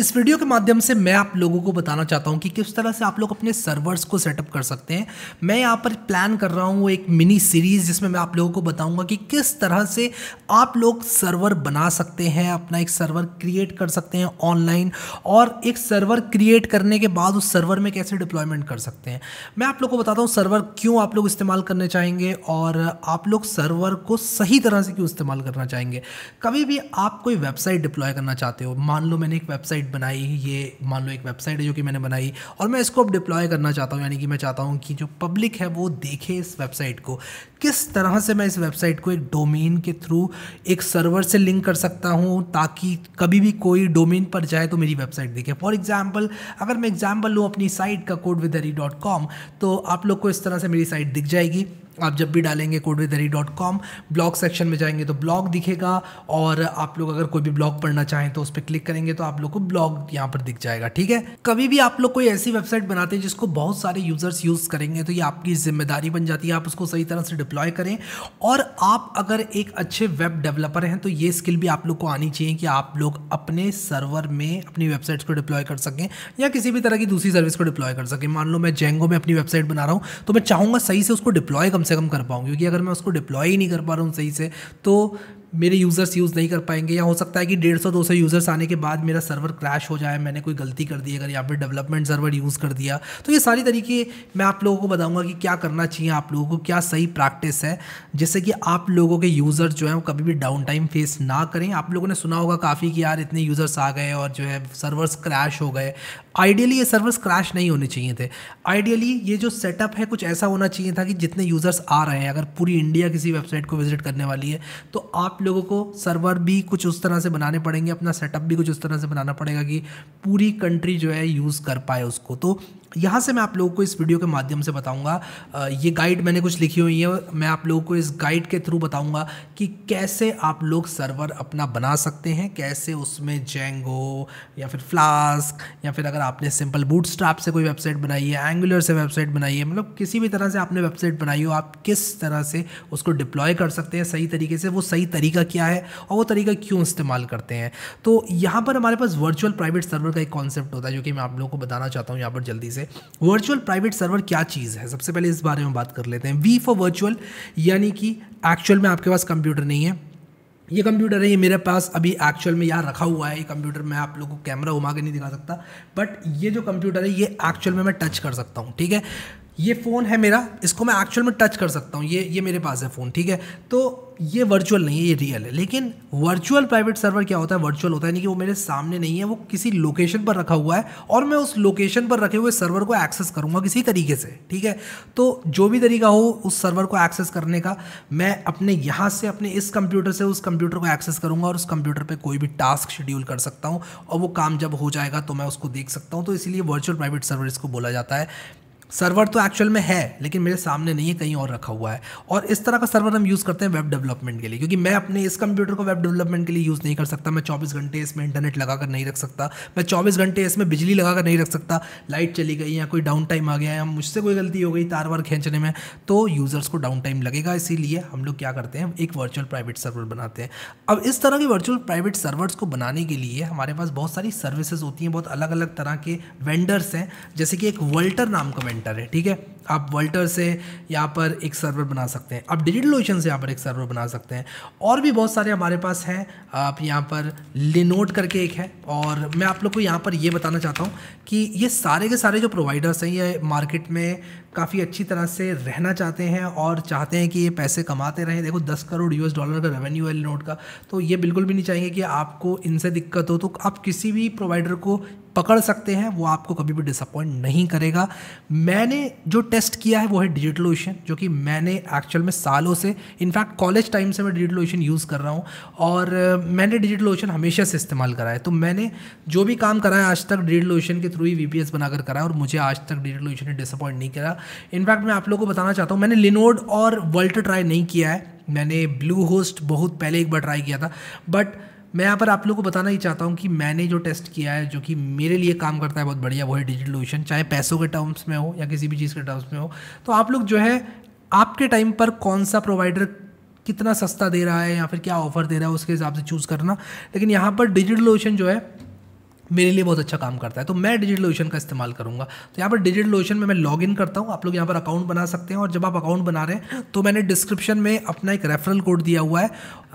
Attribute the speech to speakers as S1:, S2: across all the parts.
S1: इस वीडियो के माध्यम से मैं आप लोगों को बताना चाहता हूँ कि किस तरह से आप लोग अपने सर्वर्स को सेटअप कर सकते हैं मैं यहाँ पर प्लान कर रहा हूँ एक मिनी सीरीज़ जिसमें मैं आप लोगों को बताऊँगा कि किस तरह से आप लोग सर्वर बना सकते हैं अपना एक सर्वर क्रिएट कर सकते हैं ऑनलाइन और एक सर्वर क्रिएट करने के बाद उस सर्वर में कैसे डिप्लॉयमेंट कर सकते हैं मैं आप लोग को बताता हूँ सर्वर क्यों आप लोग इस्तेमाल करने चाहेंगे और आप लोग सर्वर को सही तरह से क्यों इस्तेमाल करना चाहेंगे कभी भी आप कोई वेबसाइट डिप्लॉय करना चाहते हो मान लो मैंने एक वेबसाइट वेबसाइट बनाई ये मान लो एक वेबसाइट है जो कि मैंने बनाई और मैं इसको अब डिप्लॉय करना चाहता हूँ यानी कि मैं चाहता हूँ कि जो पब्लिक है वो देखे इस वेबसाइट को किस तरह से मैं इस वेबसाइट को एक डोमेन के थ्रू एक सर्वर से लिंक कर सकता हूँ ताकि कभी भी कोई डोमेन पर जाए तो मेरी वेबसाइट देखे फॉर एग्जाम्पल अगर मैं एग्जाम्पल लूँ अपनी साइट का कोड डॉट कॉम तो आप लोग को इस तरह से मेरी साइट दिख जाएगी आप जब भी डालेंगे Code With Harry dot com blog section में जाएंगे तो ब्लॉग दिखेगा और आप लोग अगर कोई भी ब्लॉग पढ़ना चाहें तो उस पर क्लिक करेंगे तो आप लोग को ब्लॉग यहाँ पर दिख जाएगा ठीक है कभी भी आप लोग कोई ऐसी वेबसाइट बनाते हैं जिसको बहुत सारे यूज़र्स यूज़ करेंगे तो ये आपकी जिम्मेदारी बन जाती है आप उसको सही तरह से डिप्लॉय करें और आप अगर एक अच्छे वेब डेवलपर हैं तो ये स्किल भी आप लोग को आनी चाहिए कि आप लोग अपने सर्वर में अपनी वेबसाइट्स को डिप्लॉय कर सकें या किसी भी तरह की दूसरी सर्विस को डिप्लॉय कर सकें मान लो मैं जेंगो में अपनी वेबसाइट बना रहा हूँ तो मैं चाहूँगा सही से उसको डिप्लॉय कम कम से कम कर पाऊँ क्योंकि अगर मैं उसको डिप्लॉय ही नहीं कर पा रहा हूँ सही से तो मेरे यूज़र्स यूज़ नहीं कर पाएंगे या हो सकता है कि डेढ़ सौ दो सौ यूज़र्स आने के बाद मेरा सर्वर क्रैश हो जाए मैंने कोई गलती कर दी अगर यहाँ पर डेवलपमेंट सर्वर यूज़ कर दिया तो ये सारी तरीके मैं आप लोगों को बताऊँगा कि क्या करना चाहिए आप लोगों को क्या सही प्रैक्टिस है जिससे कि आप लोगों के यूज़र्स जो हैं वो कभी भी डाउन टाइम फेस ना करें आप लोगों ने सुना होगा काफ़ी कि यार इतने यूज़र्स आ गए और जो है सर्वर्स क्रैश हो गए आइडियली ये सर्वर्स क्रैश नहीं होने चाहिए थे आइडियली ये जो सेटअप है कुछ ऐसा होना चाहिए था कि जितने यूज़र्स आ रहे हैं अगर पूरी इंडिया किसी वेबसाइट को विजिट करने वाली है तो आप आप लोगों को सर्वर भी कुछ उस तरह से बनाने पड़ेंगे अपना सेटअप भी कुछ उस तरह से बनाना पड़ेगा कि पूरी कंट्री जो है यूज़ कर पाए उसको तो यहाँ से मैं आप लोगों को इस वीडियो के माध्यम से बताऊंगा ये गाइड मैंने कुछ लिखी हुई है मैं आप लोगों को इस गाइड के थ्रू बताऊंगा कि कैसे आप लोग सर्वर अपना बना सकते हैं कैसे उसमें जेंगो या फिर फ्लास्क या फिर अगर आपने सिंपल बूट से कोई वेबसाइट बनाई है एंगुलर से वेबसाइट बनाई है मतलब किसी भी तरह से आपने वेबसाइट बनाई हो आप किस तरह से उसको डिप्लॉय कर सकते हैं सही तरीके से वो सही तरीका क्या है और वो तरीका क्यों इस्तेमाल करते हैं तो यहाँ पर हमारे पास वर्चुअल प्राइवेट सर्वर का एक कॉन्सेप्ट होता है जो कि मैं आप लोगों को बताना चाहता हूँ यहाँ पर जल्दी से से वर्चुअल प्राइवेट सर्वर क्या चीज़ है सबसे पहले इस बारे में बात कर लेते हैं वी फॉर वर्चुअल यानी कि एक्चुअल में आपके पास कंप्यूटर नहीं है ये कंप्यूटर है ये मेरे पास अभी एक्चुअल में यहाँ रखा हुआ है ये कंप्यूटर मैं आप लोगों को कैमरा घुमा के नहीं दिखा सकता बट ये जो कंप्यूटर है ये एक्चुअल में मैं टच कर सकता हूँ ठीक है ये फ़ोन है मेरा इसको मैं एक्चुअल में टच कर सकता हूँ ये ये मेरे पास है फ़ोन ठीक है तो ये वर्चुअल नहीं है ये रियल है लेकिन वर्चुअल प्राइवेट सर्वर क्या होता है वर्चुअल होता है यानी कि वो मेरे सामने नहीं है वो किसी लोकेशन पर रखा हुआ है और मैं उस लोकेशन पर रखे हुए सर्वर को एक्सेस करूँगा किसी तरीके से ठीक है तो जो भी तरीका हो उस सर्वर को एक्सेस करने का मैं अपने यहाँ से अपने इस कंप्यूटर से उस कंप्यूटर को एक्सेस करूँगा और उस कंप्यूटर पर कोई भी टास्क शेड्यूल कर सकता हूँ और वो काम जब हो जाएगा तो मैं उसको देख सकता हूँ तो इसीलिए वर्चुअल प्राइवेट सर्वर इसको बोला जाता है सर्वर तो एक्चुअल में है लेकिन मेरे सामने नहीं है कहीं और रखा हुआ है और इस तरह का सर्वर हम यूज़ करते हैं वेब डेवलपमेंट के लिए क्योंकि मैं अपने इस कंप्यूटर को वेब डेवलपमेंट के लिए यूज़ नहीं कर सकता मैं चौबीस घंटे इसमें इंटरनेट लगा कर नहीं रख सकता मैं चौबीस घंटे इसमें बिजली लगा कर नहीं रख सकता लाइट चली गई या कोई डाउन टाइम आ गया या मुझसे कोई गलती हो गई तार वार खींचने में तो यूज़र्स को डाउन टाइम लगेगा इसीलिए हम लोग क्या करते हैं एक वर्चुअल प्राइवेट सर्वर बनाते हैं अब इस तरह के वर्चुअल प्राइवेट सर्वर्स को बनाने के लिए हमारे पास बहुत सारी सर्विसेज होती हैं बहुत अलग अलग तरह के वेंडर्स हैं जैसे कि एक वल्टर नाम का वेंडर सेंटर है ठीक है आप वल्टर से यहाँ पर एक सर्वर बना सकते हैं आप डिजिटल ओशन से यहाँ पर एक सर्वर बना सकते हैं और भी बहुत सारे हमारे पास हैं आप यहाँ पर लिनोट करके एक है और मैं आप लोग को यहाँ पर ये बताना चाहता हूँ कि ये सारे के सारे जो प्रोवाइडर्स हैं ये मार्केट में काफ़ी अच्छी तरह से रहना चाहते हैं और चाहते हैं कि ये पैसे कमाते रहें देखो दस करोड़ यूएस डॉलर का रेवेन्यू है लिनोट का तो ये बिल्कुल भी नहीं चाहिए कि आपको इनसे दिक्कत हो तो आप किसी भी प्रोवाइडर को पकड़ सकते हैं वो आपको कभी भी डिसअपॉइंट नहीं करेगा मैंने जो टेस्ट इन्वेस्ट किया है वो है डिजिटल ओशन जो कि मैंने एक्चुअल में सालों से इनफैक्ट कॉलेज टाइम से मैं डिजिटल ओशन यूज़ कर रहा हूँ और मैंने डिजिटल ओशन हमेशा से इस्तेमाल करा है तो मैंने जो भी काम करा है आज तक डिजिटल ओशन के थ्रू ही वी बनाकर करा है और मुझे आज तक डिजिटल ओशन ने डिसअपॉइंट नहीं करा इनफैक्ट मैं आप लोगों को बताना चाहता हूँ मैंने लिनोड और वर्ल्ट ट्राई नहीं किया है मैंने ब्लू होस्ट बहुत पहले एक बार ट्राई किया था बट मैं यहाँ पर आप लोगों को बताना ही चाहता हूँ कि मैंने जो टेस्ट किया है जो कि मेरे लिए काम करता है बहुत बढ़िया वो है डिजिटल ओशन चाहे पैसों के टर्म्स में हो या किसी भी चीज़ के टर्म्स में हो तो आप लोग जो है आपके टाइम पर कौन सा प्रोवाइडर कितना सस्ता दे रहा है या फिर क्या ऑफर दे रहा है उसके हिसाब से चूज़ करना लेकिन यहाँ पर डिजिटल ओशन जो है मेरे लिए बहुत अच्छा काम करता है तो मैं डिजिटल ओशन का इस्तेमाल करूँगा तो यहाँ पर डिजिटल ओशन में मैं लॉग इन करता हूँ आप लोग यहाँ पर अकाउंट बना सकते हैं और जब आप अकाउंट बना रहे हैं तो मैंने डिस्क्रिप्शन में अपना एक रेफरल कोड दिया हुआ है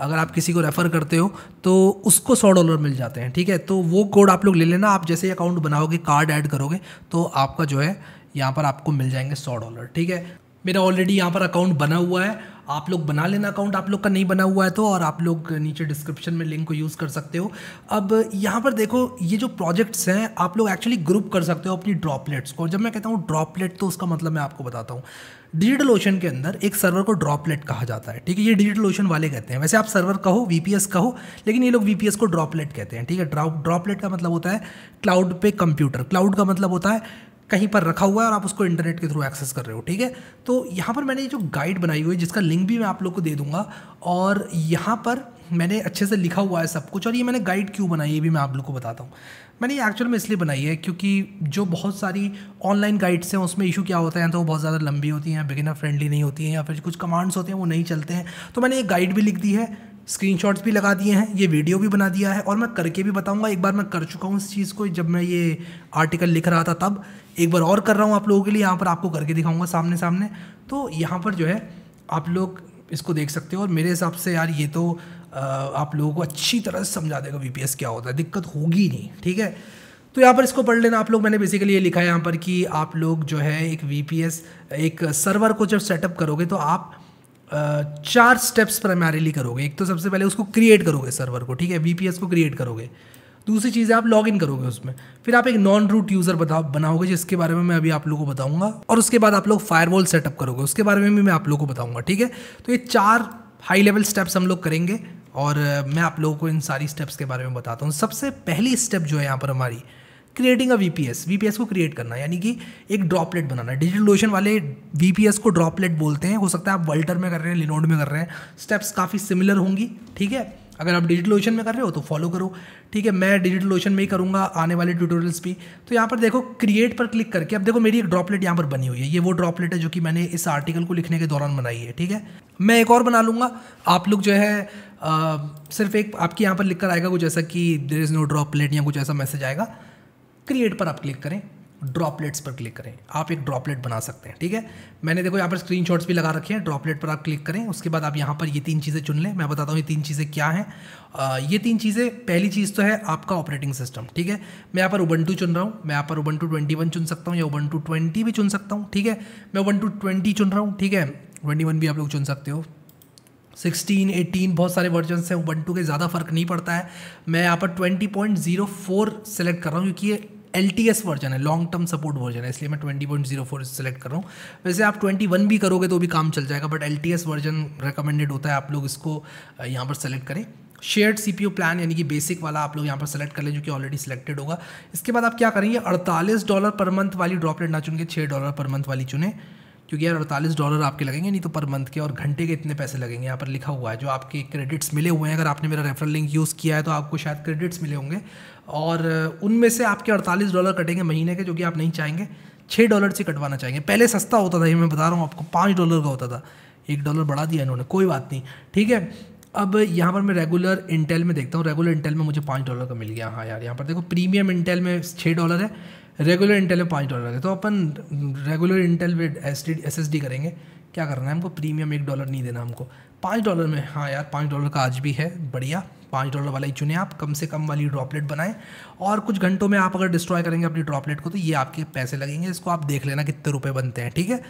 S1: अगर आप किसी को रेफ़र करते हो तो उसको सौ डॉलर मिल जाते हैं ठीक है तो वो कोड आप लोग ले लेना आप जैसे ही अकाउंट बनाओगे कार्ड ऐड करोगे तो आपका जो है यहाँ पर आपको मिल जाएंगे सौ डॉलर ठीक है मेरा ऑलरेडी यहाँ पर अकाउंट बना हुआ है आप लोग बना लेना अकाउंट आप लोग का नहीं बना हुआ है तो और आप लोग नीचे डिस्क्रिप्शन में लिंक को यूज़ कर सकते हो अब यहाँ पर देखो ये जो प्रोजेक्ट्स हैं आप लोग एक्चुअली ग्रुप कर सकते हो अपनी ड्रॉपलेट्स को जब मैं कहता हूँ ड्रॉपलेट तो उसका मतलब मैं आपको बताता हूँ डिजिटल ओशन के अंदर एक सर्वर को ड्रॉपलेट कहा जाता है ठीक है ये डिजिटल ओशन वाले कहते हैं वैसे आप सर्वर कहो वीपीएस कहो लेकिन ये लोग वीपीएस को ड्रॉपलेट कहते हैं ठीक है ड्रॉपलेट का मतलब होता है क्लाउड पे कंप्यूटर क्लाउड का मतलब होता है कहीं पर रखा हुआ है और आप उसको इंटरनेट के थ्रू एक्सेस कर रहे हो ठीक है तो यहाँ पर मैंने ये जो गाइड बनाई हुई है जिसका लिंक भी मैं आप लोग को दे दूंगा और यहाँ पर मैंने अच्छे से लिखा हुआ है सब कुछ और ये मैंने गाइड क्यों बनाई ये भी मैं आप लोग को बताता हूँ मैंने ये एक्चुअल में इसलिए बनाई है क्योंकि जो बहुत सारी ऑनलाइन गाइड्स हैं उसमें इशू क्या होता है तो वो बहुत ज़्यादा लंबी होती हैं बिगिनर फ्रेंडली नहीं होती हैं या फिर कुछ कमांड्स होते हैं वो नहीं चलते हैं तो मैंने ये गाइड भी लिख दी है स्क्रीन भी लगा दिए हैं ये वीडियो भी बना दिया है और मैं करके भी बताऊंगा एक बार मैं कर चुका हूँ इस चीज़ को जब मैं ये आर्टिकल लिख रहा था तब एक बार और कर रहा हूँ आप लोगों के लिए यहाँ पर आपको करके दिखाऊंगा सामने सामने तो यहाँ पर जो है आप लोग इसको देख सकते हो और मेरे हिसाब से यार ये तो आप लोगों को अच्छी तरह से समझा देगा वी क्या होता है दिक्कत होगी नहीं ठीक है तो यहाँ पर इसको पढ़ लेना आप लोग मैंने बेसिकली ये लिखा है यहाँ पर कि आप लोग जो है एक वी एक सर्वर को जब सेटअप करोगे तो आप चार स्टेप्स प्राइमरीली करोगे एक तो सबसे पहले उसको क्रिएट करोगे सर्वर को ठीक है वी को क्रिएट करोगे दूसरी चीज़ है आप लॉग इन करोगे उसमें फिर आप एक नॉन रूट यूज़र बताओ बनाओगे जिसके बारे में मैं अभी आप लोगों को बताऊंगा और उसके बाद आप लोग फायरवॉल सेटअप करोगे उसके बारे में भी मैं आप लोगों को बताऊंगा ठीक है तो ये चार हाई लेवल स्टेप्स हम लोग करेंगे और मैं आप लोगों को इन सारी स्टेप्स के बारे में बताता हूँ सबसे पहली स्टेप जो है यहाँ पर हमारी क्रिएटिंग अ वीपीएस वीपीएस को क्रिएट करना यानी कि एक ड्रॉपलेट बनाना डिजिटल डिजिटलोशन वाले वीपीएस को ड्रॉपलेट बोलते हैं हो सकता है आप वल्टर में कर रहे हैं लिनोड में कर रहे हैं स्टेप्स काफ़ी सिमिलर होंगी ठीक है अगर आप डिजिटल ओशन में कर रहे हो तो फॉलो करो ठीक है मैं डिजिटल ओशन में ही करूँगा आने वाले ट्यूटोरियल्स भी तो यहाँ पर देखो क्रिएट पर क्लिक करके अब देखो मेरी एक ड्रॉपलेट यहाँ पर बनी हुई है ये वो ड्रॉपलेट है जो कि मैंने इस आर्टिकल को लिखने के दौरान बनाई है ठीक है मैं एक और बना लूँगा आप लोग जो है आ, सिर्फ एक आपके यहाँ पर लिख कर आएगा कुछ ऐसा कि देर इज़ नो ड्रॉपलेट या कुछ ऐसा मैसेज आएगा क्रिएट पर आप क्लिक करें ड्रॉपलेट्स पर क्लिक करें आप एक ड्रॉपलेट बना सकते हैं ठीक है मैंने देखो यहाँ पर स्क्रीन भी लगा रखे हैं ड्रॉपलेट पर आप क्लिक करें उसके बाद आप यहाँ पर ये तीन चीज़ें चुन लें मैं बताता हूँ ये तीन चीज़ें क्या हैं ये तीन चीज़ें पहली चीज़ तो है आपका ऑपरेटिंग सिस्टम ठीक है मैं यहाँ पर उबंटू चुन रहा हूँ मैं यहाँ पर उबंटू ट्वेंटी वन चुन सकता हूँ या उबंटू ट्वेंटी भी चुन सकता हूँ ठीक है मैं उबंटू ट्वेंटी चुन रहा हूँ ठीक है ट्वेंटी वन भी आप लोग चुन सकते हो सिक्सटीन एटीन बहुत सारे वर्जन हैं वन टू के ज़्यादा फर्क नहीं पड़ता है मैं यहाँ पर twenty point zero four select कर रहा हूँ क्योंकि ये एल टी एस वर्जन है लॉन्ग टर्म सपोर्ट वर्जन है इसलिए मैं twenty point zero four select कर रहा हूँ वैसे आप ट्वेंटी वन भी करोगे तो भी काम चल जाएगा but L T S version recommended होता है आप लोग इसको यहाँ पर सेलेक्ट करें shared C P U plan यानी कि बेसिक वाला आप लोग यहाँ पर सेलेक्ट कर लें जो कि ऑलरेडी सिलेक्टेड होगा इसके बाद आप क्या करेंगे अड़तालीस डॉलर पर मंथ वाली ड्रॉपलेट ना चुनके छः डॉलर पर मंथ वाली चुने क्योंकि यार अड़तालीस डॉलर आपके लगेंगे नहीं तो पर मंथ के और घंटे के इतने पैसे लगेंगे यहाँ पर लिखा हुआ है जो आपके क्रेडिट्स मिले हुए हैं अगर आपने मेरा रेफरल लिंक यूज़ किया है तो आपको शायद क्रेडिट्स मिले होंगे और उनमें से आपके अड़तालीस डॉलर कटेंगे महीने के जो कि आप नहीं चाहेंगे छः डॉलर से कटवाना चाहेंगे पहले सस्ता होता था ये मैं बता रहा हूँ आपको पाँच डॉलर का होता था एक डॉलर बढ़ा दिया इन्होंने कोई बात नहीं ठीक है अब यहाँ पर मैं रेगुलर इंटेल में देखता हूँ रेगुलर इंटेल में मुझे पाँच डॉलर का मिल गया हाँ यार यहाँ पर देखो प्रीमियम इंटेल में छः डॉलर है रेगुलर इंटेल में पाँच डॉलर है तो अपन रेगुलर इंटेल वे एस एस डी करेंगे क्या करना है हमको प्रीमियम एक डॉलर नहीं देना हमको पाँच डॉलर में हाँ यार पाँच डॉलर का आज भी है बढ़िया पाँच डॉलर वाला ही चुने आप कम से कम वाली ड्रॉपलेट बनाएं और कुछ घंटों में आप अगर डिस्ट्रॉय करेंगे अपनी ड्रॉपलेट को तो ये आपके पैसे लगेंगे इसको आप देख लेना कितने रुपए बनते हैं ठीक है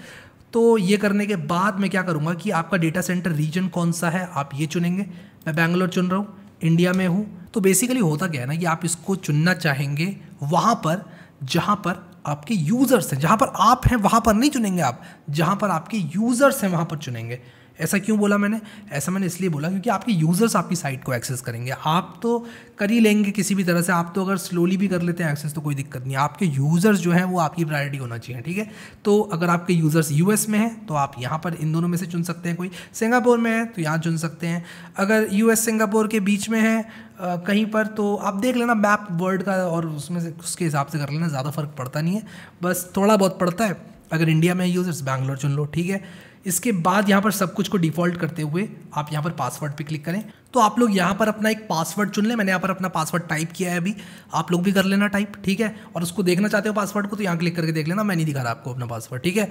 S1: तो ये करने के बाद मैं क्या करूँगा कि आपका डेटा सेंटर रीजन कौन सा है आप ये चुनेंगे मैं बैंगलोर चुन रहा हूँ इंडिया में हूँ तो बेसिकली होता क्या है ना कि आप इसको चुनना चाहेंगे वहाँ पर जहाँ पर आपके यूज़र्स हैं जहाँ पर आप हैं वहाँ पर नहीं चुनेंगे आप जहाँ पर आपके यूज़र्स हैं वहाँ पर चुनेंगे ऐसा क्यों बोला मैंने ऐसा मैंने इसलिए बोला क्योंकि आपके यूज़र्स आपकी साइट को एक्सेस करेंगे आप तो कर ही लेंगे किसी भी तरह से आप तो अगर स्लोली भी कर लेते हैं एक्सेस तो कोई दिक्कत नहीं आपके यूज़र्स जो हैं वो आपकी प्रायोरिटी होना चाहिए ठीक है तो अगर आपके यूज़र्स यू में हैं तो आप यहाँ पर इन दोनों में से चुन सकते हैं कोई सिंगापुर में है तो यहाँ चुन सकते हैं अगर यू सिंगापुर के बीच में है Uh, कहीं पर तो आप देख लेना मैप वर्ल्ड का और उसमें से उसके हिसाब से कर लेना ज़्यादा फ़र्क पड़ता नहीं है बस थोड़ा बहुत पड़ता है अगर इंडिया में यूज़र्स बैंगलोर चुन लो ठीक है इसके बाद यहाँ पर सब कुछ को डिफॉल्ट करते हुए आप यहाँ पर पासवर्ड पे क्लिक करें तो आप लोग यहाँ पर अपना एक पासवर्ड चुन लें मैंने यहाँ पर अपना पासवर्ड टाइप किया है अभी आप लोग भी कर लेना टाइप ठीक है और उसको देखना चाहते हो पासवर्ड को तो यहाँ क्लिक करके देख लेना मैं नहीं दिखा रहा आपको अपना पासवर्ड ठीक है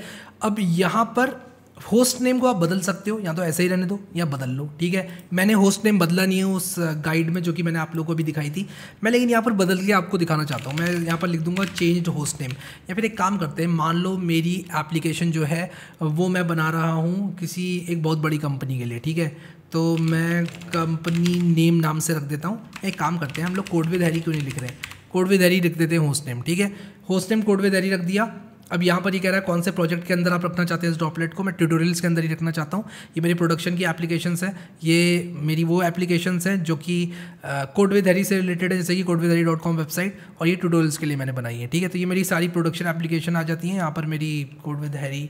S1: अब यहाँ पर होस्ट नेम को आप बदल सकते हो या तो ऐसे ही रहने दो या बदल लो ठीक है मैंने होस्ट नेम बदला नहीं है उस गाइड में जो कि मैंने आप लोगों को भी दिखाई थी मैं लेकिन यहाँ पर बदल के आपको दिखाना चाहता हूँ मैं यहाँ पर लिख दूंगा चेंज होस्ट नेम या फिर एक काम करते हैं मान लो मेरी एप्लीकेशन जो है वो मैं बना रहा हूँ किसी एक बहुत बड़ी कंपनी के लिए ठीक है तो मैं कंपनी नेम नाम से रख देता हूँ एक काम करते हैं हम लोग कोडवे धैरी क्यों नहीं लिख रहे कोडवे धैरी लिख देते हैं होस्ट नेम ठीक है होस्ट नेम कोडवे धैरी रख दिया अब यहाँ पर ये यह कह रहा है कौन से प्रोजेक्ट के अंदर आप रखना चाहते हैं इस ड्रॉपलेट को मैं ट्यूटोरियल्स के अंदर ही रखना चाहता हूँ ये मेरी प्रोडक्शन की एप्लीकेशंस है ये मेरी वो एप्लीकेशंस हैं जो कि कोड विद हरी से रिलेटेड है जैसे कि Code With Harry dot com website और ये ट्यूटोरियल्स के लिए मैंने बनाई है ठीक है तो ये मेरी सारी प्रोडक्शन एप्लीकेशन आ जाती है यहाँ पर मेरी कोड विद हैरी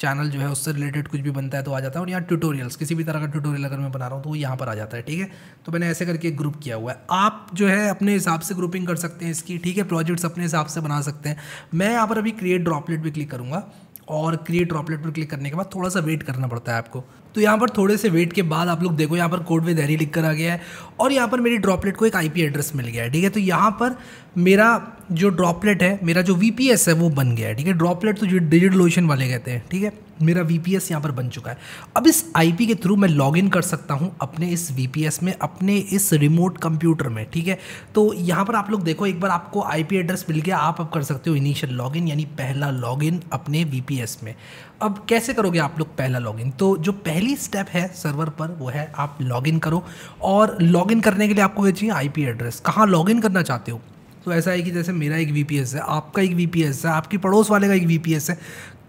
S1: चैनल जो है उससे रिलेटेड कुछ भी बनता है तो आ जाता है और यहाँ ट्यूटोरियल्स किसी भी तरह का ट्यूटोरियल अगर मैं बना रहा हूँ तो वो यहाँ पर आ जाता है ठीक है तो मैंने ऐसे करके ग्रुप किया हुआ है आप जो है अपने हिसाब से ग्रुपिंग कर सकते हैं इसकी ठीक है प्रोजेक्ट्स अपने हिसाब से बना सकते हैं मैं यहाँ पर अभी क्रिएट ड्रॉपलेट भी क्लिक करूँगा और क्रिएट ड्रॉपलेट पर क्लिक करने के बाद थोड़ा सा वेट करना पड़ता है आपको तो यहाँ पर थोड़े से वेट के बाद आप लोग देखो यहाँ पर कोड में दहरी लिख कर आ गया है और यहाँ पर मेरी ड्रॉपलेट को एक आईपी एड्रेस मिल गया है ठीक है तो यहाँ पर मेरा जो ड्रॉपलेट है मेरा जो वी है वो बन गया है ठीक है ड्रॉपलेट तो डिजिट लोशन वाले कहते हैं ठीक है मेरा वी पी एस यहाँ पर बन चुका है अब इस आई पी के थ्रू मैं लॉग इन कर सकता हूँ अपने इस वी पी एस में अपने इस रिमोट कंप्यूटर में ठीक है तो यहाँ पर आप लोग देखो एक बार आपको आई पी एड्रेस मिल गया आप अब कर सकते हो इनिशियल लॉग इन यानी पहला लॉग इन अपने वी पी एस में अब कैसे करोगे आप लोग पहला लॉगिन तो जो पहली स्टेप है सर्वर पर वो है आप लॉगिन करो और लॉगिन करने के लिए आपको ये चाहिए आईपी एड्रेस कहाँ लॉगिन करना चाहते हो तो ऐसा है कि जैसे मेरा एक वी है आपका एक वी है आपकी पड़ोस वाले का एक वी है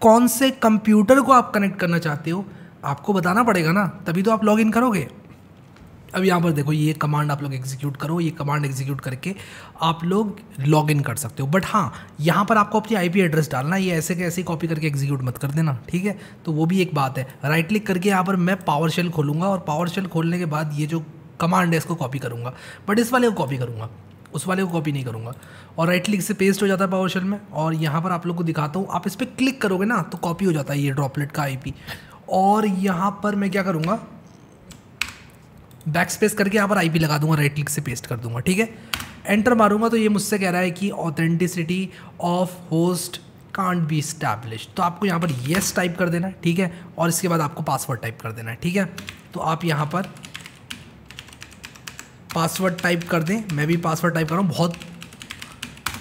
S1: कौन से कंप्यूटर को आप कनेक्ट करना चाहते हो आपको बताना पड़ेगा ना तभी तो आप लॉगिन करोगे अब यहाँ पर देखो ये कमांड आप लोग एग्जीक्यूट करो ये कमांड एग्जीक्यूट करके आप लोग लॉग इन कर सकते हो बट हाँ यहाँ पर आपको अपनी आईपी एड्रेस डालना ये ऐसे के ऐसे कॉपी करके एग्जीक्यूट मत कर देना ठीक है तो वो भी एक बात है राइट क्लिक करके यहाँ पर मैं पावर शेल खोलूँगा और पावर शेल खोलने के बाद ये जो कमांड है इसको कॉपी करूँगा बट इस वाले को कॉपी करूँगा उस वाले को कॉपी नहीं करूँगा और राइट क्लिक से पेस्ट हो जाता है पावर शेल में और यहाँ पर आप लोग को दिखाता हूँ आप इस पर क्लिक करोगे ना तो कॉपी हो जाता है ये ड्रॉपलेट का आई और यहाँ पर मैं क्या करूँगा बैक स्पेस करके यहाँ पर आई पी लगा दूंगा राइट क्लिक से पेस्ट कर दूंगा ठीक है एंटर मारूंगा तो ये मुझसे कह रहा है कि authenticity of host can't be establish तो आपको यहाँ पर येस टाइप कर देना है ठीक है और इसके बाद आपको पासवर्ड टाइप कर देना है ठीक है तो आप यहाँ पर पासवर्ड टाइप कर दें मैं भी पासवर्ड टाइप कर रहा हूँ बहुत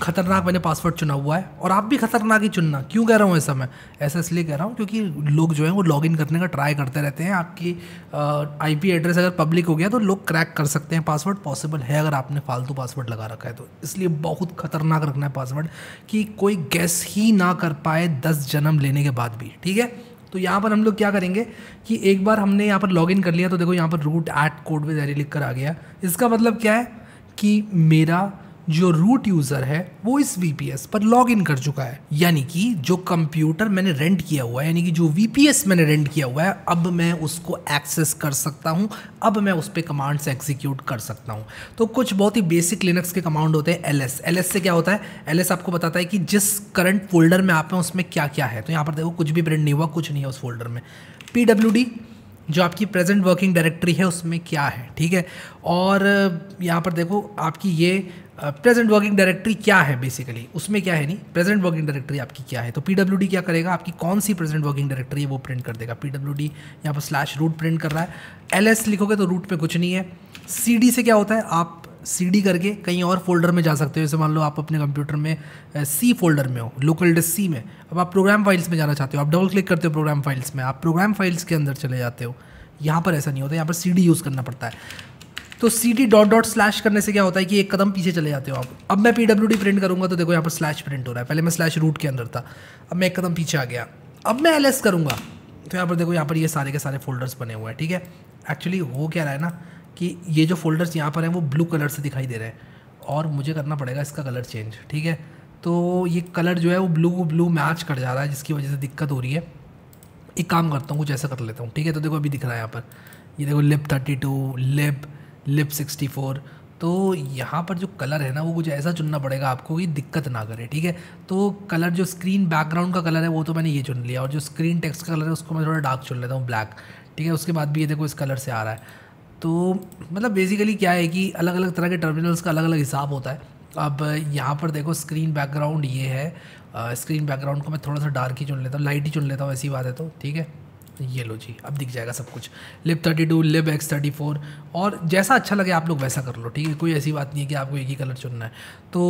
S1: खतरनाक मैंने पासवर्ड चुना हुआ है और आप भी खतरनाक ही चुनना क्यों कह रहा हूँ ऐसा मैं ऐसा इसलिए कह रहा हूँ क्योंकि लोग जो है वो लॉग इन करने का ट्राई करते रहते हैं आपकी आई एड्रेस अगर पब्लिक हो गया तो लोग क्रैक कर सकते हैं पासवर्ड पॉसिबल है अगर आपने फालतू पासवर्ड लगा रखा है तो इसलिए बहुत खतरनाक रखना है पासवर्ड कि कोई गैस ही ना कर पाए दस जन्म लेने के बाद भी ठीक है तो यहाँ पर हम लोग क्या करेंगे कि एक बार हमने यहाँ पर लॉगिन कर लिया तो देखो यहाँ पर रूट एट कोड में जारी लिख कर आ गया इसका मतलब क्या है कि मेरा जो रूट यूजर है वो इस वीपीएस पर लॉग इन कर चुका है यानी कि जो कंप्यूटर मैंने रेंट किया हुआ है यानी कि जो वीपीएस मैंने रेंट किया हुआ है अब मैं उसको एक्सेस कर सकता हूँ अब मैं उस पर कमांड्स एग्जीक्यूट कर सकता हूँ तो कुछ बहुत ही बेसिक लिनक्स के कमांड होते हैं एल एस एल एस से क्या होता है एल एस आपको बताता है कि जिस करंट फोल्डर में आप हैं उसमें क्या क्या है तो यहाँ पर देखो कुछ भी प्रिंट नहीं हुआ कुछ नहीं है उस फोल्डर में पी डब्ल्यू डी जो आपकी प्रेजेंट वर्किंग डायरेक्टरी है उसमें क्या है ठीक है और यहाँ पर देखो आपकी ये प्रेजेंट वर्किंग डायरेक्टरी क्या है बेसिकली उसमें क्या है नहीं प्रेजेंट वर्किंग डायरेक्टरी आपकी क्या है तो पी क्या करेगा आपकी कौन सी प्रेजेंट वर्किंग डायरेक्टरी है वो प्रिंट कर देगा पी डब्ल्यू यहाँ पर स्लैश रूट प्रिंट कर रहा है एल लिखोगे तो रूट पे कुछ नहीं है सी से क्या होता है आप सी करके कहीं और फोल्डर में जा सकते हो जैसे मान लो आप अपने कंप्यूटर में सी फोल्डर में हो लोकल डिस्क सी में अब आप प्रोग्राम फाइल्स में जाना चाहते हो आप डबल क्लिक करते हो प्रोग्राम फाइल्स में आप प्रोग्राम फाइल्स के अंदर चले जाते हो यहाँ पर ऐसा नहीं होता यहाँ पर सी डी यूज़ करना पड़ता है तो C D dot dot slash करने से क्या होता है कि एक कदम पीछे चले जाते हो आप अब मैं पी डब्ल्यू डी प्रिंट करूँगा तो देखो यहाँ पर स्लैश प्रिंट हो रहा है पहले मैं स्लैश रूट के अंदर था अब मैं एक कदम पीछे आ गया अब मैं एल एस करूँगा तो यहाँ पर देखो यहाँ पर ये सारे के सारे फोल्डर्स बने हुए हैं ठीक है एक्चुअली हो क्या रहा है ना कि ये जो फोल्डर्स यहाँ पर हैं वो ब्लू कलर से दिखाई दे रहे हैं और मुझे करना पड़ेगा इसका कलर चेंज ठीक है तो ये कलर जो है वो ब्लू ब्लू मैच कर जा रहा है जिसकी वजह से दिक्कत हो रही है एक काम करता हूँ कुछ ऐसा कर लेता हूँ ठीक है तो देखो अभी दिख रहा है यहाँ पर ये देखो lib thirty two lib lib sixty four तो यहाँ पर जो कलर है ना वो कुछ ऐसा चुनना पड़ेगा आपको कि दिक्कत ना करे ठीक है तो कलर जो स्क्रीन बैकग्राउंड का कलर है वो तो मैंने ये चुन लिया और जो स्क्रीन टेक्स्ट का कलर है उसको मैं थोड़ा डार्क चुन लेता हूँ ब्लैक ठीक है उसके बाद भी ये देखो इस कलर से आ रहा है तो मतलब बेसिकली क्या है कि अलग अलग तरह के टर्मिनल्स का अलग अलग हिसाब होता है अब यहाँ पर देखो स्क्रीन बैकग्राउंड ये है स्क्रीन बैकग्राउंड को मैं थोड़ा सा डार्क ही चुन लेता हूँ लाइट ही चुन लेता हूँ ऐसी बात है तो ठीक है सकते हैं ये लो जी अब दिख जाएगा सब कुछ lib thirty two lib X thirty four और जैसा अच्छा लगे आप लोग वैसा कर लो ठीक है कोई ऐसी बात नहीं है कि आपको एक ही कलर चुनना है तो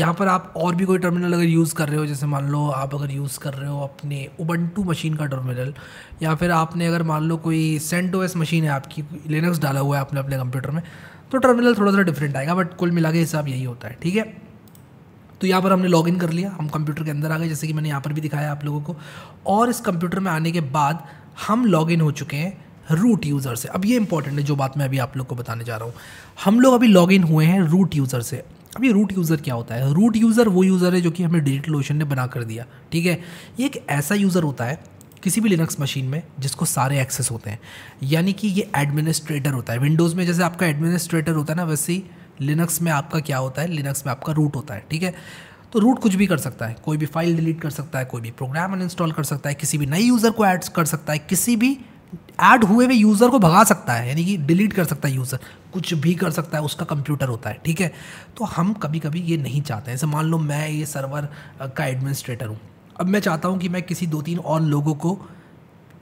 S1: यहाँ पर आप और भी कोई टर्मिनल अगर यूज़ कर रहे हो जैसे मान लो आप अगर यूज़ कर रहे हो अपने उबंटू मशीन का टर्मिनल या फिर आपने अगर मान लो कोई सेंट मशीन है आपकी लिनक्स डाला हुआ है आपने अपने कंप्यूटर में तो टर्मिनल थोड़ा सा डिफरेंट आएगा बट कुल मिला के हिसाब यही होता है ठीक है तो यहाँ पर हमने लॉगिन कर लिया हम कंप्यूटर के अंदर आ गए जैसे कि मैंने यहाँ पर भी दिखाया आप लोगों को और इस कंप्यूटर में आने के बाद हम लॉग इन हो चुके हैं रूट यूज़र से अब ये इंपॉर्टेंट है जो बात मैं अभी आप लोग को बताने जा रहा हूँ हम लोग अभी लॉग इन हुए हैं रूट यूज़र से अब ये रूट यूज़र क्या होता है रूट यूज़र वो यूज़र है जो कि हमें डिजिटल ओशन ने बना कर दिया ठीक है ये एक ऐसा यूज़र होता है किसी भी लिनक्स मशीन में जिसको सारे एक्सेस होते हैं यानी कि ये एडमिनिस्ट्रेटर होता है विंडोज़ में जैसे आपका एडमिनिस्ट्रेटर होता है ना वैसे ही लिनक्स में आपका क्या होता है लिनक्स में आपका रूट होता है ठीक है तो रूट कुछ भी कर सकता है कोई भी फाइल डिलीट कर सकता है कोई भी प्रोग्राम अनइंस्टॉल कर सकता है किसी भी नए यूज़र को ऐड कर सकता है किसी भी ऐड हुए हुए यूज़र को भगा सकता है यानी कि डिलीट कर सकता है यूज़र कुछ भी कर सकता है उसका कंप्यूटर होता है ठीक है तो हम कभी कभी ये नहीं चाहते हैं जैसे मान लो मैं ये सर्वर का एडमिनिस्ट्रेटर हूँ अब मैं चाहता हूँ कि मैं किसी दो तीन और लोगों को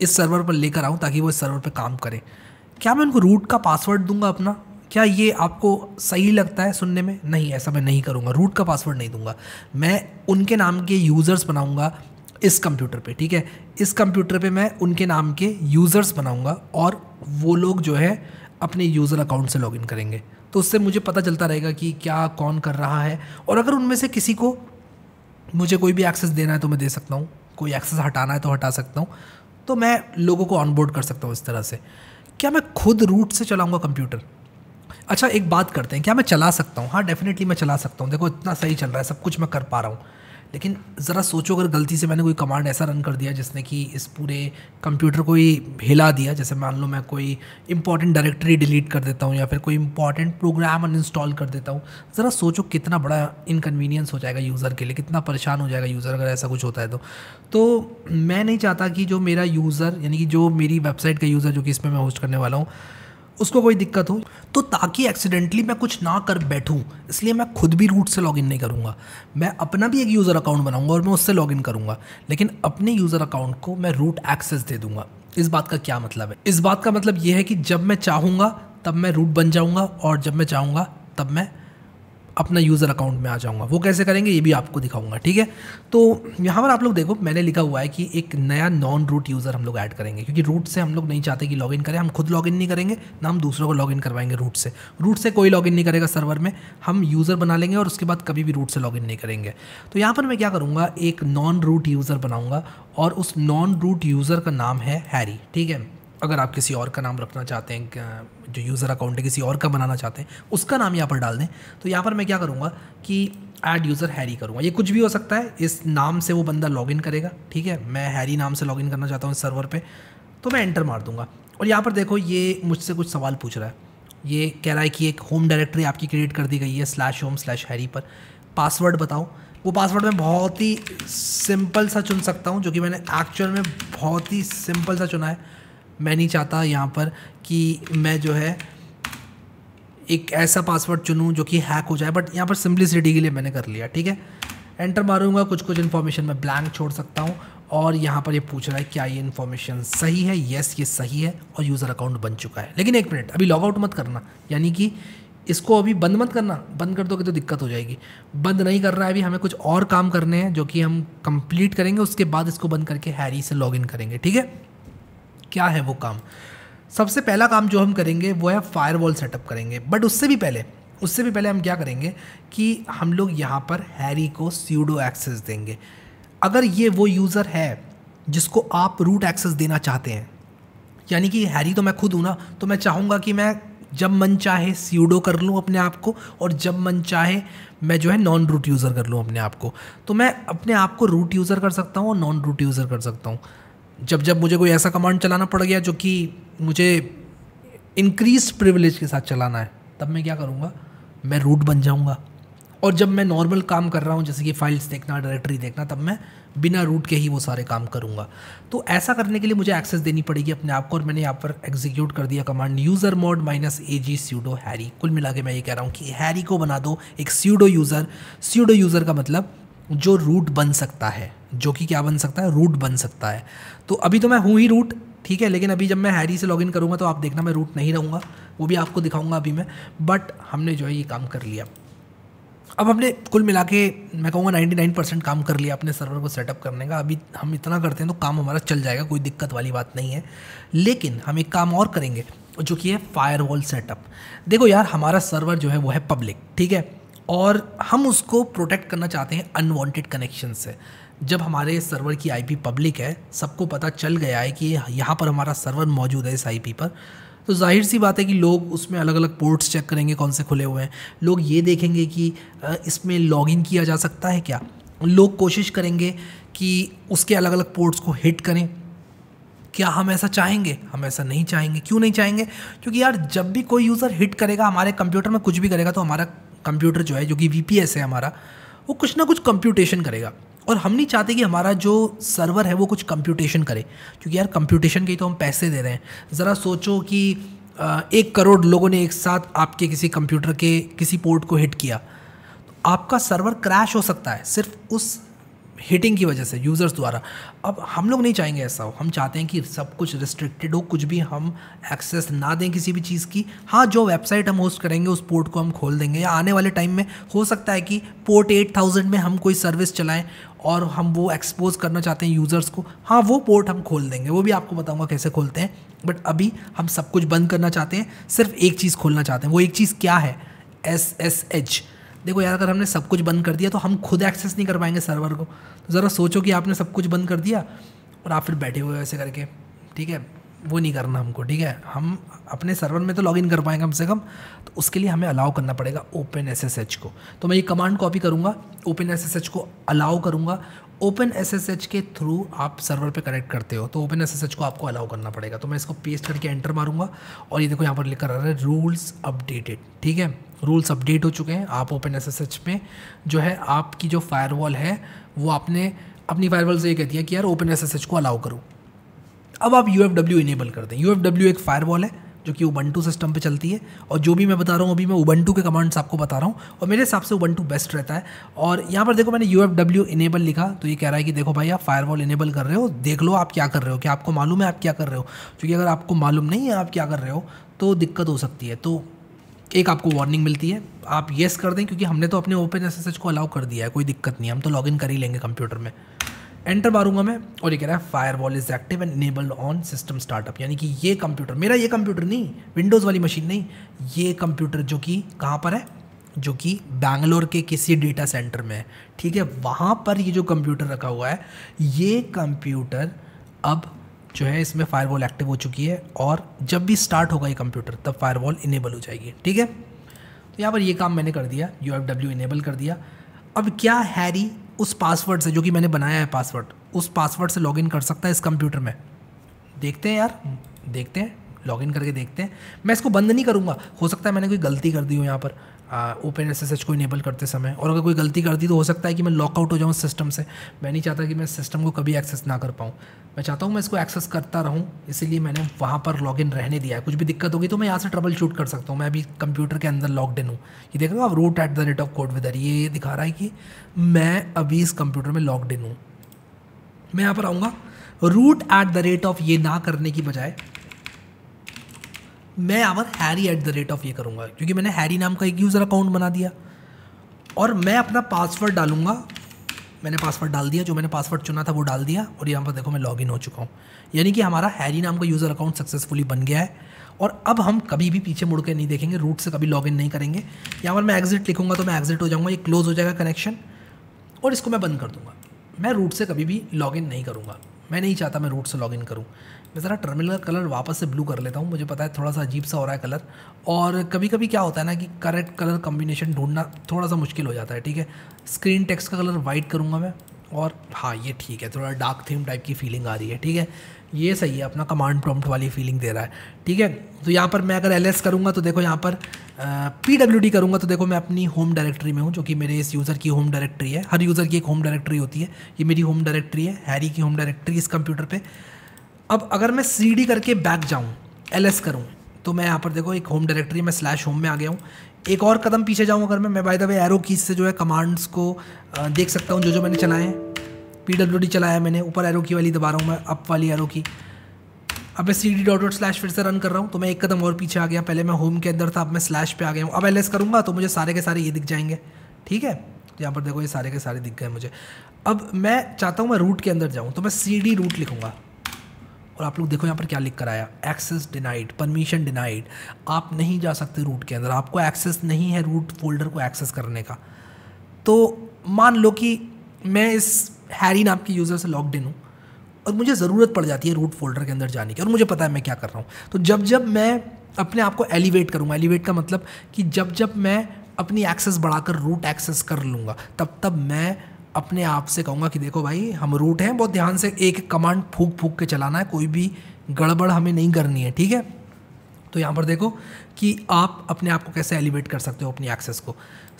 S1: इस सर्वर पर लेकर आऊँ ताकि वो इस सर्वर पर काम करें क्या मैं उनको रूट का पासवर्ड दूंगा अपना क्या ये आपको सही लगता है सुनने में नहीं ऐसा मैं नहीं करूँगा रूट का पासवर्ड नहीं दूंगा मैं उनके नाम के यूज़र्स बनाऊँगा इस कंप्यूटर पे ठीक है इस कंप्यूटर पे मैं उनके नाम के यूज़र्स बनाऊँगा और वो लोग जो है अपने यूज़र अकाउंट से लॉगिन करेंगे तो उससे मुझे पता चलता रहेगा कि क्या कौन कर रहा है और अगर उनमें से किसी को मुझे कोई भी एक्सेस देना है तो मैं दे सकता हूँ कोई एक्सेस हटाना है तो हटा सकता हूँ तो मैं लोगों को ऑनबोर्ड कर सकता हूँ इस तरह से क्या मैं खुद रूट से चलाऊँगा कंप्यूटर अच्छा एक बात करते हैं क्या मैं चला सकता हूँ हाँ डेफिनेटली मैं चला सकता हूँ देखो इतना सही चल रहा है सब कुछ मैं कर पा रहा हूँ लेकिन ज़रा सोचो अगर गलती से मैंने कोई कमांड ऐसा रन कर दिया जिसने कि इस पूरे कंप्यूटर को ही हिला दिया जैसे मान लो मैं कोई इंपॉर्टेंट डायरेक्टरी डिलीट कर देता हूँ या फिर कोई इंपॉर्टेंट प्रोग्राम अनइंस्टॉल कर देता हूँ ज़रा सोचो कितना बड़ा इनकन्वीनियंस हो जाएगा यूज़र के लिए कितना परेशान हो जाएगा यूज़र अगर ऐसा कुछ होता है तो तो मैं नहीं चाहता कि जो मेरा यूज़र यानी कि जो मेरी वेबसाइट का यूज़र जो कि इसमें मैं होस्ट करने वाला हूँ उसको कोई दिक्कत हो तो ताकि एक्सीडेंटली मैं कुछ ना कर बैठूँ इसलिए मैं खुद भी रूट से लॉगिन नहीं करूँगा मैं अपना भी एक यूज़र अकाउंट बनाऊँगा और मैं उससे लॉगिन करूँगा लेकिन अपने यूज़र अकाउंट को मैं रूट एक्सेस दे दूँगा इस बात का क्या मतलब है इस बात का मतलब यह है कि जब मैं चाहूँगा तब मैं रूट बन जाऊँगा और जब मैं चाहूँगा तब मैं अपना यूज़र अकाउंट में आ जाऊँगा वो कैसे करेंगे ये भी आपको दिखाऊंगा ठीक है तो यहाँ पर आप लोग देखो मैंने लिखा हुआ है कि एक नया नॉन रूट यूज़र हम लोग ऐड करेंगे क्योंकि रूट से हम लोग नहीं चाहते कि लॉगिन करें हम खुद लॉगिन नहीं करेंगे ना हम दूसरों को लॉगिन करवाएंगे रूट से रूट से कोई लॉगिन नहीं करेगा सर्वर में हम यूज़र बना लेंगे और उसके बाद कभी भी रूट से लॉगिन नहीं करेंगे तो यहाँ पर मैं क्या करूँगा एक नॉन रूट यूज़र बनाऊँगा और उस नॉन रूट यूज़र का नाम है हैरी ठीक है अगर आप किसी और का नाम रखना चाहते हैं जो यूज़र अकाउंट है किसी और का बनाना चाहते हैं उसका नाम यहाँ पर डाल दें तो यहाँ पर मैं क्या करूँगा कि ऐड यूज़र हैरी करूँगा ये कुछ भी हो सकता है इस नाम से वो बंदा लॉगिन करेगा ठीक है मैं हैरी नाम से लॉगिन करना चाहता हूँ इस सर्वर पर तो मैं एंटर मार दूँगा और यहाँ पर देखो ये मुझसे कुछ सवाल पूछ रहा है ये कह रहा है कि एक होम डायरेक्टरी आपकी क्रिएट कर दी गई है स्लैश होम स्लैश हैरी पर पासवर्ड बताओ वो पासवर्ड मैं बहुत ही सिंपल सा चुन सकता हूँ जो कि मैंने एक्चुअल में बहुत ही सिंपल सा चुना है मैं नहीं चाहता यहाँ पर कि मैं जो है एक ऐसा पासवर्ड चुनूँ जो कि हैक हो जाए बट यहाँ पर सिम्पलिसिटी के लिए मैंने कर लिया ठीक है एंटर मारूंगा कुछ कुछ इन्फॉर्मेशन मैं ब्लैंक छोड़ सकता हूँ और यहाँ पर ये यह पूछ रहा है क्या ये इन्फॉर्मेशन सही है येस ये सही है और यूज़र अकाउंट बन चुका है लेकिन एक मिनट अभी लॉगआउट मत करना यानी कि इसको अभी बंद मत करना बंद कर दोगे तो दिक्कत हो जाएगी बंद नहीं कर रहा है अभी हमें कुछ और काम करने हैं जो कि हम कंप्लीट करेंगे उसके बाद इसको बंद करके हैरी से लॉग करेंगे ठीक है क्या है वो काम सबसे पहला काम जो हम करेंगे वो है फायरवॉल सेटअप करेंगे बट उससे भी पहले उससे भी पहले हम क्या करेंगे कि हम लोग यहाँ पर हैरी को सीडो एक्सेस देंगे अगर ये वो यूज़र है जिसको आप रूट एक्सेस देना चाहते हैं यानी कि हैरी तो मैं खुद हूँ ना तो मैं चाहूँगा कि मैं जब मन चाहे सीडो कर लूँ अपने आप को और जब मन चाहे मैं जो है नॉन रूट यूज़र कर लूँ अपने आप को तो मैं अपने आप को रूट यूज़र कर सकता हूँ और नॉन रूट यूज़र कर सकता हूँ जब जब मुझे कोई ऐसा कमांड चलाना पड़ गया जो कि मुझे इंक्रीज प्रिविलेज के साथ चलाना है तब मैं क्या करूँगा मैं रूट बन जाऊँगा और जब मैं नॉर्मल काम कर रहा हूँ जैसे कि फाइल्स देखना डायरेक्टरी देखना तब मैं बिना रूट के ही वो सारे काम करूँगा तो ऐसा करने के लिए मुझे एक्सेस देनी पड़ेगी अपने आप को और मैंने यहाँ पर एग्जीक्यूट कर दिया command user mod minus A G sudo Harry कुल मिला के मैं ये कह रहा हूँ कि हैरी को बना दो एक सीडो यूज़र सीडो यूज़र का मतलब जो रूट बन सकता है जो कि क्या बन सकता है रूट बन सकता है तो अभी तो मैं हूँ ही रूट ठीक है लेकिन अभी जब मैं हैरी से लॉगिन करूँगा तो आप देखना मैं रूट नहीं रहूँगा वो भी आपको दिखाऊंगा अभी मैं बट हमने जो है ये काम कर लिया अब हमने कुल मिला के मैं कहूँगा नाइन्टी नाइन परसेंट काम कर लिया अपने सर्वर को सेटअप करने का अभी हम इतना करते हैं तो काम हमारा चल जाएगा कोई दिक्कत वाली बात नहीं है लेकिन हम एक काम और करेंगे जो कि है वॉल सेटअप देखो यार हमारा सर्वर जो है वो है पब्लिक ठीक है और हम उसको प्रोटेक्ट करना चाहते हैं अनवांटेड कनेक्शन से जब हमारे सर्वर की आईपी पब्लिक है सबको पता चल गया है कि यहाँ पर हमारा सर्वर मौजूद है इस आईपी पर तो जाहिर सी बात है कि लोग उसमें अलग अलग पोर्ट्स चेक करेंगे कौन से खुले हुए हैं लोग ये देखेंगे कि इसमें लॉगिन किया जा सकता है क्या लोग कोशिश करेंगे कि उसके अलग अलग पोर्ट्स को हिट करें क्या हम ऐसा चाहेंगे हम ऐसा नहीं चाहेंगे क्यों नहीं चाहेंगे क्योंकि यार जब भी कोई यूज़र हिट करेगा हमारे कंप्यूटर में कुछ भी करेगा तो हमारा कंप्यूटर जो है जो कि वी है हमारा वो कुछ ना कुछ कंप्यूटेशन करेगा और हम नहीं चाहते कि हमारा जो सर्वर है वो कुछ कंप्यूटेशन करे क्योंकि यार कंप्यूटेशन के ही तो हम पैसे दे रहे हैं ज़रा सोचो कि एक करोड़ लोगों ने एक साथ आपके किसी कंप्यूटर के किसी पोर्ट को हिट किया तो आपका सर्वर क्रैश हो सकता है सिर्फ उस हिटिंग की वजह से यूज़र्स द्वारा अब हम लोग नहीं चाहेंगे ऐसा हो हम चाहते हैं कि सब कुछ रिस्ट्रिक्टेड हो कुछ भी हम एक्सेस ना दें किसी भी चीज़ की हाँ जो वेबसाइट हम होस्ट करेंगे उस पोर्ट को हम खोल देंगे या आने वाले टाइम में हो सकता है कि पोर्ट एट थाउजेंड में हम कोई सर्विस चलाएं और हम वो एक्सपोज करना चाहते हैं यूज़र्स को हाँ वो पोर्ट हम खोल देंगे वो भी आपको बताऊँगा कैसे खोलते हैं बट अभी हम सब कुछ बंद करना चाहते हैं सिर्फ एक चीज़ खोलना चाहते हैं वो एक चीज़ क्या है एस एस एच देखो यार अगर हमने सब कुछ बंद कर दिया तो हम खुद एक्सेस नहीं कर पाएंगे सर्वर को तो ज़रा सोचो कि आपने सब कुछ बंद कर दिया और आप फिर बैठे हुए ऐसे करके ठीक है वो नहीं करना हमको ठीक है हम अपने सर्वर में तो लॉगिन कर पाएंगे कम से कम तो उसके लिए हमें अलाउ करना पड़ेगा ओपन एस एस एच को तो मैं ये कमांड कॉपी करूँगा ओपन एस एस एच को अलाउ करूँगा ओपन एस एस एच के थ्रू आप सर्वर पे कनेक्ट करते हो तो ओपन एस एस एच को आपको अलाउ करना पड़ेगा तो मैं इसको पेस्ट करके एंटर मारूंगा और ये देखो यहाँ पर लिखा रहा है रूल्स अपडेटेड ठीक है रूल्स अपडेट हो चुके हैं आप ओपन एस एस में जो है आपकी जो फायरवॉल है वो आपने अपनी फायरवॉल से ये कहती है कि यार ओपन एस को अलाउ करो अब आप यू एफ डब्ल्यू इनेबल कर दें यू एफ डब्ल्यू एक फायरवॉल है जो कि उबंटू सिस्टम पे चलती है और जो भी मैं बता रहा हूँ अभी मैं उबंटू के कमांड्स आपको बता रहा हूँ और मेरे हिसाब से उबंटू बेस्ट रहता है और यहाँ पर देखो मैंने यू एफ डब्ल्यू इनेबल लिखा तो ये कह रहा है कि देखो भाई आप फायरवॉल इनेबल कर रहे हो देख लो आप क्या कर रहे हो कि आपको मालूम है आप क्या कर रहे हो क्योंकि अगर आपको मालूम नहीं है आप क्या कर रहे हो तो दिक्कत हो सकती है तो एक आपको वार्निंग मिलती है आप येस कर दें क्योंकि हमने तो अपने ओपन एस को अलाउ कर दिया है कोई दिक्कत नहीं हम तो इन कर ही लेंगे कंप्यूटर में एंटर मारूंगा मैं और ये कह रहा है firewall is active and enabled on system startup यानी कि ये कंप्यूटर मेरा ये कंप्यूटर नहीं विंडोज़ वाली मशीन नहीं ये कंप्यूटर जो कि कहाँ पर है जो कि बैंगलोर के किसी डेटा सेंटर में है ठीक है वहाँ पर ये जो कंप्यूटर रखा हुआ है ये कंप्यूटर अब जो है इसमें फायरवॉल एक्टिव हो चुकी है और जब भी स्टार्ट होगा ये कंप्यूटर तब फायरवॉल इनेबल हो जाएगी ठीक है तो यहाँ पर ये काम मैंने कर दिया यू एफ डब्ल्यू इनेबल कर दिया अब क्या हैरी उस पासवर्ड से जो कि मैंने बनाया है पासवर्ड उस पासवर्ड से लॉगिन कर सकता है इस कंप्यूटर में देखते हैं यार देखते हैं लॉगिन करके देखते हैं मैं इसको बंद नहीं करूँगा हो सकता है मैंने कोई गलती कर दी हो यहाँ पर ओपन एस एस एच को इनेबल करते समय और अगर कोई गलती कर दी तो हो सकता है कि मैं लॉकआउट हो जाऊँ सिस्टम से मैं नहीं चाहता कि मैं सिस्टम को कभी एक्सेस ना कर पाऊँ मैं चाहता हूँ मैं इसको एक्सेस करता रहूँ इसीलिए मैंने वहाँ पर लॉग इन रहने दिया है कुछ भी दिक्कत होगी तो मैं यहाँ से ट्रबल शूट कर सकता हूँ मैं अभी कंप्यूटर के अंदर लॉग इन हूँ ये देख रहे हो आप root at the rate of codewithharry ये दिखा रहा है कि मैं अभी इस कंप्यूटर में लॉग इन हूँ मैं यहाँ पर आऊँगा root at the rate of ये ना करने की बजाय मैं our Harry at the rate of ये करूँगा क्योंकि मैंने हैरी नाम का एक यूज़र अकाउंट बना दिया और मैं अपना पासवर्ड डालूंगा मैंने पासवर्ड डाल दिया जो मैंने पासवर्ड चुना था वो डाल दिया और यहाँ पर देखो मैं लॉगिन हो चुका हूँ यानी कि हमारा हैरी नाम का यूज़र अकाउंट सक्सेसफुली बन गया है और अब हम कभी भी पीछे मुड़ के नहीं देखेंगे रूट से कभी लॉगिन नहीं करेंगे यहाँ पर मैं एग्जिट लिखूँगा तो मैं एग्जिट हो जाऊँगा ये क्लोज़ हो जाएगा कनेक्शन और इसको मैं बंद कर दूँगा मैं रूट से कभी भी लॉगिन नहीं करूँगा मैं नहीं चाहता मैं रूट से लॉगिन करूँ मैं ज़रा टर्मिनल कलर वापस से ब्लू कर लेता हूँ मुझे पता है थोड़ा सा अजीब सा हो रहा है कलर और कभी कभी क्या होता है ना कि करेक्ट कलर कम्बिनेशन ढूंढना थोड़ा सा मुश्किल हो जाता है ठीक है स्क्रीन टेक्स्ट का कलर वाइट करूँगा मैं और हाँ ये ठीक है थोड़ा डार्क थीम टाइप की फीलिंग आ रही है ठीक है ये सही है अपना कमांड प्रॉम्प्ट वाली फीलिंग दे रहा है ठीक है तो यहाँ पर मैं अगर एल एस करूँगा तो देखो यहाँ पर पी डब्ल्यू डी करूँगा तो देखो मैं अपनी होम डायरेक्टरी में हूँ जो कि मेरे इस यूज़र की होम डायरेक्टरी है हर यूज़र की एक होम डायरेक्टरी होती है ये मेरी होम डायरेक्टरी है हैरी की होम डायरेक्टरी इस कंप्यूटर पर अब अगर मैं सी डी करके बैक जाऊँ एल एस करूँ तो मैं यहाँ पर देखो एक होम डायरेक्टरी में स्लैश होम में आ गया हूँ एक और कदम पीछे जाऊँ अगर मैं मैं by the way arrow keys से जो है कमांड्स को देख सकता हूँ जो जो मैंने चलाए पी डब्ल्यू डी चलाया मैंने ऊपर एरो की वाली दबा रहा हूँ मैं अप वाली एरो की अब मैं C D dot dot slash फिर से रन कर रहा हूँ तो मैं एक कदम और पीछे आ गया पहले मैं होम के अंदर था अब मैं स्लैश पे आ गया हूँ अब एल एस करूँगा तो मुझे सारे के सारे ये दिख जाएंगे ठीक है यहाँ पर देखो ये सारे के सारे दिख गए मुझे अब मैं चाहता हूँ मैं रूट के अंदर जाऊँ तो मैं सी डी रूट लिखूँगा और आप लोग देखो यहाँ पर क्या लिख कर आया एक्सेस डिनाइड परमिशन डिनाइड आप नहीं जा सकते रूट के अंदर आपको एक्सेस नहीं है रूट फोल्डर को एक्सेस करने का तो मान लो कि मैं इस हैरी नाम के यूज़र से लॉग इन हूँ और मुझे ज़रूरत पड़ जाती है रूट फोल्डर के अंदर जाने की और मुझे पता है मैं क्या कर रहा हूँ तो जब जब मैं अपने आप को एलिवेट करूँगा एलिवेट का मतलब कि जब जब मैं अपनी एक्सेस बढ़ाकर रूट एक्सेस कर लूँगा तब तब मैं अपने आप से कहूँगा कि देखो भाई हम रूट हैं बहुत ध्यान से एक कमांड फूक फूक के चलाना है कोई भी गड़बड़ हमें नहीं करनी है ठीक है तो यहाँ पर देखो कि आप अपने आप को कैसे एलिवेट कर सकते हो अपनी एक्सेस को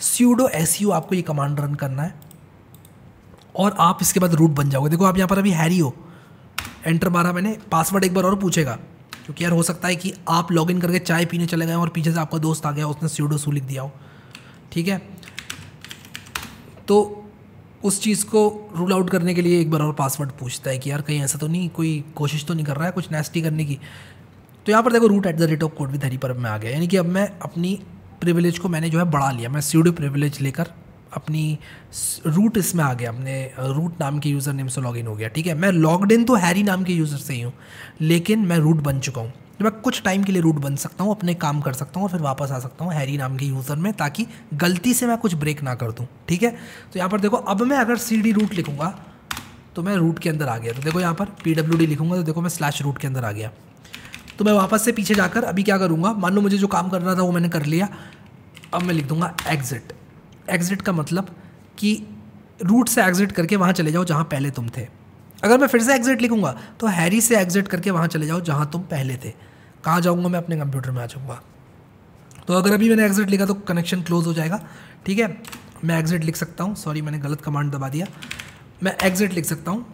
S1: स्यूडो एस आपको ये कमांड रन करना है और आप इसके बाद रूट बन जाओगे देखो आप यहाँ पर अभी हैरी हो एंटर मारा मैंने पासवर्ड एक बार और पूछेगा क्योंकि यार हो सकता है कि आप लॉगिन करके चाय पीने चले गए और पीछे से आपका दोस्त आ गया उसने स्यूडो सू लिख दिया हो ठीक है तो उस चीज़ को रूल आउट करने के लिए एक बार और पासवर्ड पूछता है कि यार कहीं ऐसा तो नहीं कोई कोशिश तो नहीं कर रहा है कुछ नेस्टी करने की तो यहाँ पर देखो root at the rate of code भी धरी पर मैं आ गया यानी कि अब मैं अपनी प्रिविलेज को मैंने जो है बढ़ा लिया मैं सीडो प्रिविलेज लेकर अपनी रूट इसमें आ गया अपने रूट नाम के यूज़र नेम से इन हो गया ठीक है मैं लॉगड इन तो हैरी नाम के यूज़र से ही हूँ लेकिन मैं रूट बन चुका हूँ जो मैं कुछ टाइम के लिए रूट बन सकता हूँ अपने काम कर सकता हूँ और फिर वापस आ सकता हूँ हैरी नाम के यूज़र में ताकि गलती से मैं कुछ ब्रेक ना कर दूँ ठीक है तो यहाँ पर देखो अब मैं अगर सी डी रूट लिखूँगा तो मैं रूट के अंदर आ गया तो देखो यहाँ पर पी डब्ल्यू डी लिखूँगा तो देखो मैं स्लैश रूट के अंदर आ गया तो मैं वापस से पीछे जाकर अभी क्या करूँगा मान लो मुझे जो काम करना था वो मैंने कर लिया अब मैं लिख दूँगा एग्ज़िट एग्ज़िट का मतलब कि रूट से एग्ज़िट करके वहाँ चले जाओ जहाँ पहले तुम थे अगर मैं फिर से एग्जिट लिखूंगा तो हैरी से एग्जिट करके वहाँ चले जाओ जहाँ तुम पहले थे कहाँ जाऊँगा मैं अपने कंप्यूटर में आ जाऊँगा तो अगर अभी मैंने एग्जिट लिखा तो कनेक्शन क्लोज हो जाएगा ठीक है मैं एग्जिट लिख सकता हूँ सॉरी मैंने गलत कमांड दबा दिया मैं एग्जिट लिख सकता हूँ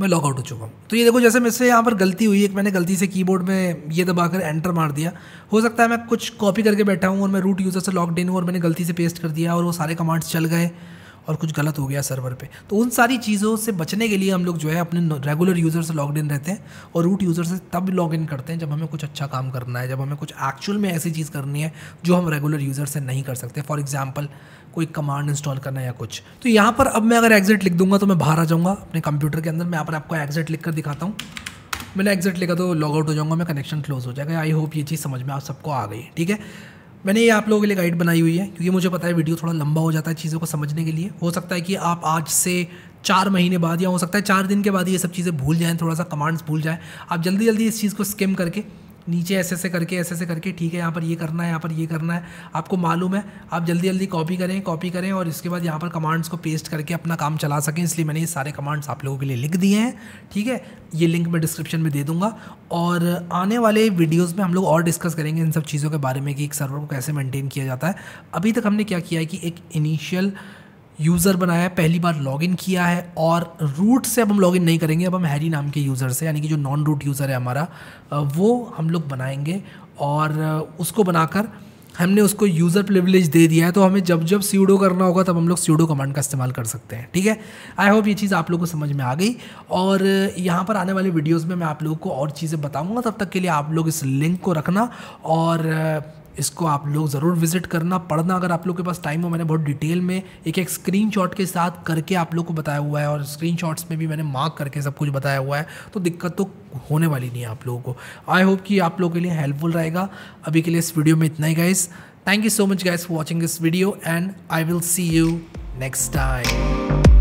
S1: मैं लॉग आउट हो चुका हूँ तो ये देखो जैसे मुझसे यहाँ पर गलती हुई एक मैंने गलती से कीबोर्ड में ये दबा कर एंटर मार दिया हो सकता है मैं कुछ कॉपी करके बैठा हूँ और मैं रूट यूज़र से लॉग इन हूँ और मैंने गलती से पेस्ट कर दिया और वो सारे कमांड्स चल गए और कुछ गलत हो गया सर्वर पे तो उन सारी चीज़ों से बचने के लिए हम लोग जो है अपने रेगुलर यूज़र से लॉग इन रहते हैं और रूट यूज़र से तब लॉग इन करते हैं जब हमें कुछ अच्छा काम करना है जब हमें कुछ एक्चुअल में ऐसी चीज़ करनी है जो हम रेगुलर यूज़र से नहीं कर सकते फॉर एग्जाम्पल कोई कमांड इंस्टॉल करना या कुछ तो यहाँ पर अब मैं अगर एग्जिट लिख दूंगा तो मैं बाहर आ जाऊँगा अपने कंप्यूटर के अंदर मैं यहाँ पर आपको एग्जिट लिख कर दिखाता हूँ मैंने एग्जिट लिखा तो लॉग आउट हो जाऊँगा मैं कनेक्शन क्लोज हो जाएगा आई होप ये चीज़ समझ में आप सबको आ गई ठीक है मैंने ये आप लोगों के लिए गाइड बनाई हुई है क्योंकि मुझे पता है वीडियो थोड़ा लंबा हो जाता है चीज़ों को समझने के लिए हो सकता है कि आप आज से चार महीने बाद या हो सकता है चार दिन के बाद ये सब चीज़ें भूल जाएँ थोड़ा सा कमांड्स भूल जाएँ आप जल्दी जल्दी इस चीज़ को स्किम करके नीचे ऐसे ऐसे करके ऐसे ऐसे करके ठीक है यहाँ पर ये करना है यहाँ पर ये करना है आपको मालूम है आप जल्दी जल्दी कॉपी करें कॉपी करें और इसके बाद यहाँ पर कमांड्स को पेस्ट करके अपना काम चला सकें इसलिए मैंने ये सारे कमांड्स आप लोगों के लिए लिख दिए हैं ठीक है ये लिंक मैं डिस्क्रिप्शन में दे दूँगा और आने वाले वीडियोज़ में हम लोग और डिस्कस करेंगे इन सब चीज़ों के बारे में कि एक सर्वर को कैसे मेनटेन किया जाता है अभी तक हमने क्या किया है कि एक इनिशियल यूज़र बनाया है पहली बार लॉगिन किया है और रूट से अब हम लॉगिन नहीं करेंगे अब हम हैरी नाम के यूज़र से यानी कि जो नॉन रूट यूज़र है हमारा वो हम लोग बनाएंगे और उसको बनाकर हमने उसको यूज़र प्रिविलेज दे दिया है तो हमें जब जब सीडो करना होगा तब हम लोग सीडो कमांड का इस्तेमाल कर सकते हैं ठीक है आई होप ये चीज़ आप लोगों को समझ में आ गई और यहाँ पर आने वाले वीडियोस में मैं आप लोगों को और चीज़ें बताऊँगा तब तक के लिए आप लोग इस लिंक को रखना और इसको आप लोग ज़रूर विजिट करना पढ़ना अगर आप लोग के पास टाइम हो मैंने बहुत डिटेल में एक एक स्क्रीन के साथ करके आप लोग को बताया हुआ है और स्क्रीन में भी मैंने मार्क करके सब कुछ बताया हुआ है तो दिक्कत तो होने वाली नहीं है आप लोगों को आई होप कि आप लोगों के लिए हेल्पफुल रहेगा अभी के लिए इस वीडियो में इतना ही guys thank you so much guys for watching this video and I will see you next time